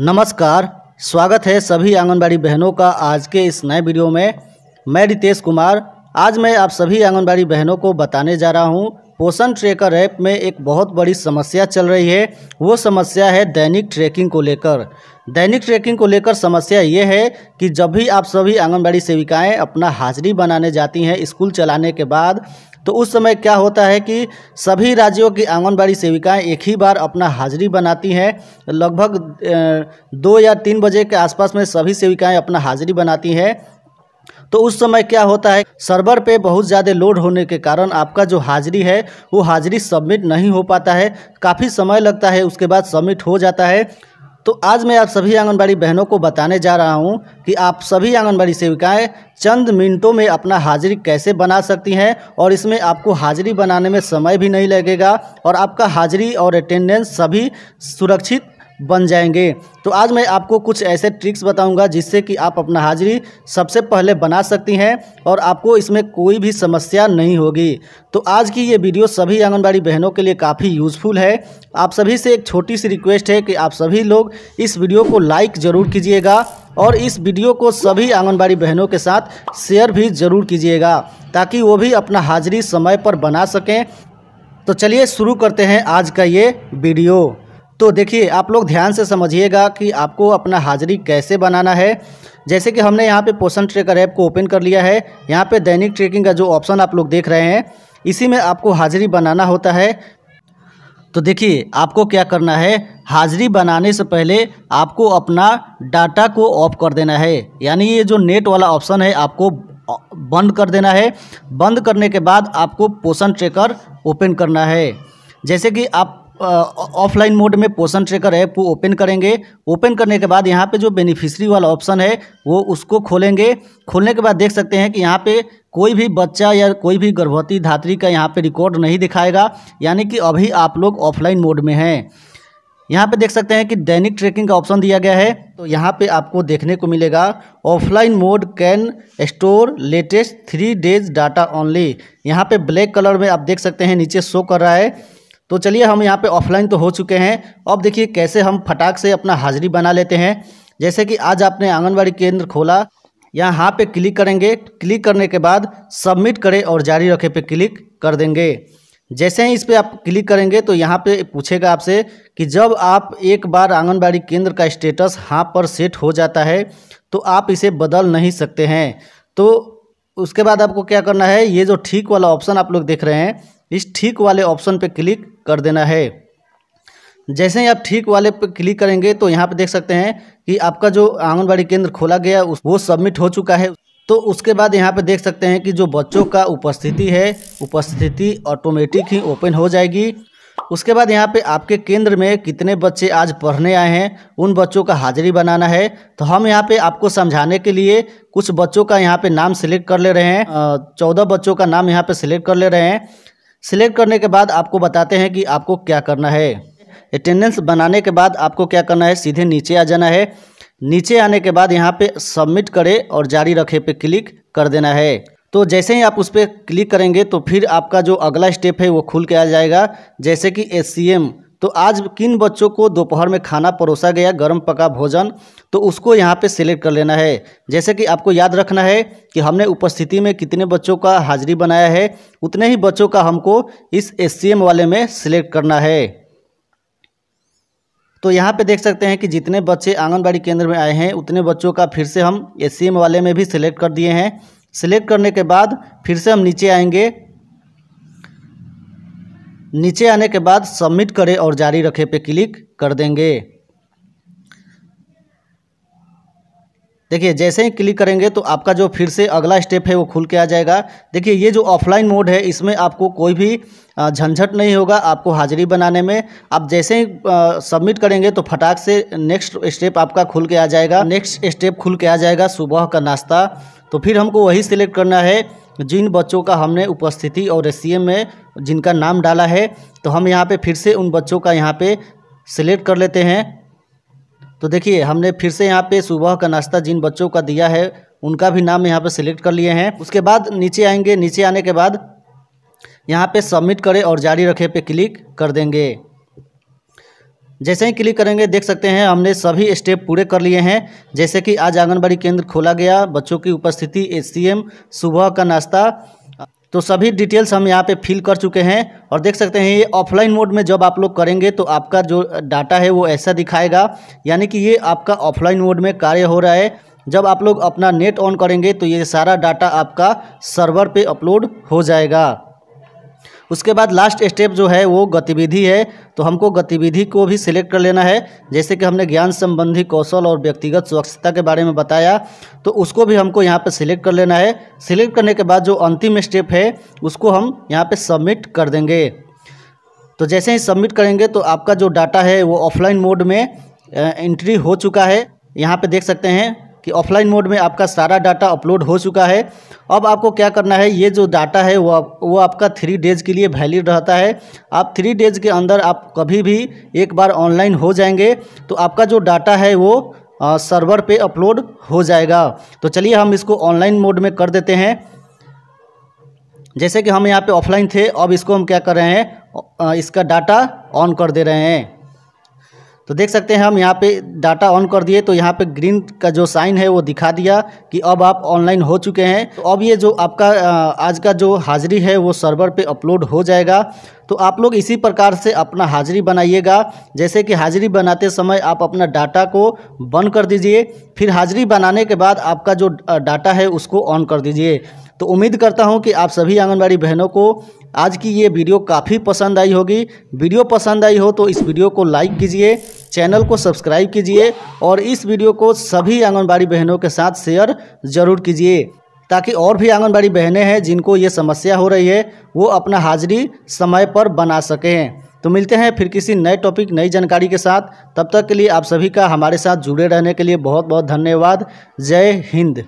नमस्कार स्वागत है सभी आंगनबाड़ी बहनों का आज के इस नए वीडियो में मैं रितेश कुमार आज मैं आप सभी आंगनबाड़ी बहनों को बताने जा रहा हूं पोषण ट्रेकर ऐप में एक बहुत बड़ी समस्या चल रही है वो समस्या है दैनिक ट्रैकिंग को लेकर दैनिक ट्रैकिंग को लेकर समस्या ये है कि जब भी आप सभी आंगनबाड़ी सेविकाएं अपना हाजिरी बनाने जाती हैं स्कूल चलाने के बाद तो उस समय क्या होता है कि सभी राज्यों की आंगनबाड़ी सेविकाएं एक ही बार अपना हाजिरी बनाती हैं लगभग दो या तीन बजे के आसपास में सभी सेविकाएं अपना हाजिरी बनाती हैं तो उस समय क्या होता है सर्वर पे बहुत ज़्यादा लोड होने के कारण आपका जो हाजिरी है वो हाजिरी सबमिट नहीं हो पाता है काफ़ी समय लगता है उसके बाद सबमिट हो जाता है तो आज मैं आप सभी आंगनबाड़ी बहनों को बताने जा रहा हूं कि आप सभी आंगनबाड़ी सेविकाएं चंद मिनटों में अपना हाजिरी कैसे बना सकती हैं और इसमें आपको हाजिरी बनाने में समय भी नहीं लगेगा और आपका हाजिरी और अटेंडेंस सभी सुरक्षित बन जाएंगे तो आज मैं आपको कुछ ऐसे ट्रिक्स बताऊंगा जिससे कि आप अपना हाजिरी सबसे पहले बना सकती हैं और आपको इसमें कोई भी समस्या नहीं होगी तो आज की ये वीडियो सभी आंगनबाड़ी बहनों के लिए काफ़ी यूज़फुल है आप सभी से एक छोटी सी रिक्वेस्ट है कि आप सभी लोग इस वीडियो को लाइक ज़रूर कीजिएगा और इस वीडियो को सभी आंगनबाड़ी बहनों के साथ शेयर भी ज़रूर कीजिएगा ताकि वो भी अपना हाजिरी समय पर बना सकें तो चलिए शुरू करते हैं आज का ये वीडियो तो देखिए आप लोग ध्यान से समझिएगा कि आपको अपना हाजिरी कैसे बनाना है जैसे कि हमने यहाँ पे पोषण ट्रेकर ऐप को ओपन कर लिया है यहाँ पे दैनिक ट्रेकिंग का जो ऑप्शन आप लोग देख रहे हैं इसी में आपको हाजिरी बनाना होता है तो देखिए आपको क्या करना है हाजिरी बनाने से पहले आपको अपना डाटा को ऑफ कर देना है यानी ये जो नेट वाला ऑप्शन है आपको बंद कर देना है बंद करने के बाद आपको पोषण ट्रेकर ओपन करना है जैसे कि आप ऑफलाइन मोड में पोषण ट्रेकर ऐप को ओपन करेंगे ओपन करने के बाद यहाँ पे जो बेनिफिशरी वाला ऑप्शन है वो उसको खोलेंगे खोलने के बाद देख सकते हैं कि यहाँ पे कोई भी बच्चा या कोई भी गर्भवती धात्री का यहाँ पे रिकॉर्ड नहीं दिखाएगा यानी कि अभी आप लोग ऑफलाइन मोड में हैं यहाँ पे देख सकते हैं कि दैनिक ट्रैकिंग का ऑप्शन दिया गया है तो यहाँ पे आपको देखने को मिलेगा offline mode can store latest three days data only यहाँ पे ब्लैक कलर में आप देख सकते हैं नीचे शो कर रहा है तो चलिए हम यहाँ पे ऑफलाइन तो हो चुके हैं अब देखिए कैसे हम फटाक से अपना हाजिरी बना लेते हैं जैसे कि आज आपने आंगनबाड़ी केंद्र खोला यहाँ हाँ पे क्लिक करेंगे क्लिक करने के बाद सबमिट करें और जारी रखे पे क्लिक कर देंगे जैसे ही इस पर आप क्लिक करेंगे तो यहाँ पे पूछेगा आपसे कि जब आप एक बार आंगनबाड़ी केंद्र का स्टेटस हाँ पर सेट हो जाता है तो आप इसे बदल नहीं सकते हैं तो उसके बाद आपको क्या करना है ये जो ठीक वाला ऑप्शन आप लोग देख रहे हैं इस ठीक वाले ऑप्शन पे क्लिक कर देना है जैसे ही आप ठीक वाले पर क्लिक करेंगे तो यहाँ पर देख सकते हैं कि आपका जो आंगनबाड़ी केंद्र खोला गया वो सबमिट हो चुका है तो उसके बाद यहाँ पे देख सकते हैं कि जो बच्चों का उपस्थिति है उपस्थिति ऑटोमेटिक ही ओपन हो जाएगी उसके बाद यहाँ पे आपके केंद्र में कितने बच्चे आज पढ़ने आए हैं उन बच्चों का हाजिरी बनाना है तो हम यहाँ पे आपको समझाने के लिए कुछ बच्चों का यहाँ पे नाम सिलेक्ट कर ले रहे हैं चौदह बच्चों का नाम यहाँ पर सिलेक्ट कर ले रहे हैं सिलेक्ट करने के बाद आपको बताते हैं कि आपको क्या करना है अटेंडेंस बनाने के बाद आपको क्या करना है सीधे नीचे आ जाना है नीचे आने के बाद यहाँ पे सबमिट करें और जारी रखे पे क्लिक कर देना है तो जैसे ही आप उस पर क्लिक करेंगे तो फिर आपका जो अगला स्टेप है वो खुल के आ जाएगा जैसे कि एस तो आज किन बच्चों को दोपहर में खाना परोसा गया गर्म पका भोजन तो उसको यहाँ पे सिलेक्ट कर लेना है जैसे कि आपको याद रखना है कि हमने उपस्थिति में कितने बच्चों का हाजिरी बनाया है उतने ही बच्चों का हमको इस एस वाले में सिलेक्ट करना है तो यहाँ पे देख सकते हैं कि जितने बच्चे आंगनबाड़ी केंद्र में आए हैं उतने बच्चों का फिर से हम एस वाले में भी सिलेक्ट कर दिए हैं सिलेक्ट करने के बाद फिर से हम नीचे आएंगे नीचे आने के बाद सबमिट करें और जारी रखें पे क्लिक कर देंगे देखिए जैसे ही क्लिक करेंगे तो आपका जो फिर से अगला स्टेप है वो खुल के आ जाएगा देखिए ये जो ऑफलाइन मोड है इसमें आपको कोई भी झंझट नहीं होगा आपको हाजिरी बनाने में आप जैसे ही सबमिट करेंगे तो फटाक से नेक्स्ट स्टेप आपका खुल के आ जाएगा नेक्स्ट स्टेप खुल के आ जाएगा सुबह का नाश्ता तो फिर हमको वही सिलेक्ट करना है जिन बच्चों का हमने उपस्थिति और एस में जिनका नाम डाला है तो हम यहाँ पे फिर से उन बच्चों का यहाँ पे सिलेक्ट कर लेते हैं तो देखिए हमने फिर से यहाँ पे सुबह का नाश्ता जिन बच्चों का दिया है उनका भी नाम यहाँ पे सिलेक्ट कर लिए हैं उसके बाद नीचे आएंगे नीचे आने के बाद यहाँ पे सबमिट करें और जारी रखें पे क्लिक कर देंगे जैसे ही क्लिक करेंगे देख सकते हैं हमने सभी स्टेप पूरे कर लिए हैं जैसे कि आज आंगनबाड़ी केंद्र खोला गया बच्चों की उपस्थिति एचसीएम सुबह का नाश्ता तो सभी डिटेल्स हम यहाँ पे फिल कर चुके हैं और देख सकते हैं ये ऑफलाइन मोड में जब आप लोग करेंगे तो आपका जो डाटा है वो ऐसा दिखाएगा यानी कि ये आपका ऑफलाइन मोड में कार्य हो रहा है जब आप लोग अपना नेट ऑन करेंगे तो ये सारा डाटा आपका सर्वर पे अपलोड हो जाएगा उसके बाद लास्ट स्टेप जो है वो गतिविधि है तो हमको गतिविधि को भी सिलेक्ट कर लेना है जैसे कि हमने ज्ञान संबंधी कौशल और व्यक्तिगत स्वच्छता के बारे में बताया तो उसको भी हमको यहाँ पर सिलेक्ट कर लेना है सिलेक्ट करने के बाद जो अंतिम स्टेप है उसको हम यहाँ पर सबमिट कर देंगे तो जैसे ही सबमिट करेंगे तो आपका जो डाटा है वो ऑफलाइन मोड में एंट्री हो चुका है यहाँ पे देख सकते हैं कि ऑफलाइन मोड में आपका सारा डाटा अपलोड हो चुका है अब आपको क्या करना है ये जो डाटा है वो वो आपका थ्री डेज के लिए वैलिड रहता है आप थ्री डेज के अंदर आप कभी भी एक बार ऑनलाइन हो जाएंगे तो आपका जो डाटा है वो आ, सर्वर पे अपलोड हो जाएगा तो चलिए हम इसको ऑनलाइन मोड में कर देते हैं जैसे कि हम यहाँ पर ऑफलाइन थे अब इसको हम क्या कर रहे हैं इसका डाटा ऑन कर दे रहे हैं तो देख सकते हैं हम यहाँ पे डाटा ऑन कर दिए तो यहाँ पे ग्रीन का जो साइन है वो दिखा दिया कि अब आप ऑनलाइन हो चुके हैं तो अब ये जो आपका आज का जो हाजिरी है वो सर्वर पे अपलोड हो जाएगा तो आप लोग इसी प्रकार से अपना हाजिरी बनाइएगा जैसे कि हाजिरी बनाते समय आप अपना डाटा को बंद कर दीजिए फिर हाजिरी बनाने के बाद आपका जो डाटा है उसको ऑन कर दीजिए तो उम्मीद करता हूँ कि आप सभी आंगनबाड़ी बहनों को आज की ये वीडियो काफ़ी पसंद आई होगी वीडियो पसंद आई हो तो इस वीडियो को लाइक कीजिए चैनल को सब्सक्राइब कीजिए और इस वीडियो को सभी आंगनबाड़ी बहनों के साथ शेयर ज़रूर कीजिए ताकि और भी आंगनबाड़ी बहनें हैं जिनको ये समस्या हो रही है वो अपना हाजिरी समय पर बना सकें तो मिलते हैं फिर किसी नए टॉपिक नई जानकारी के साथ तब तक के लिए आप सभी का हमारे साथ जुड़े रहने के लिए बहुत बहुत धन्यवाद जय हिंद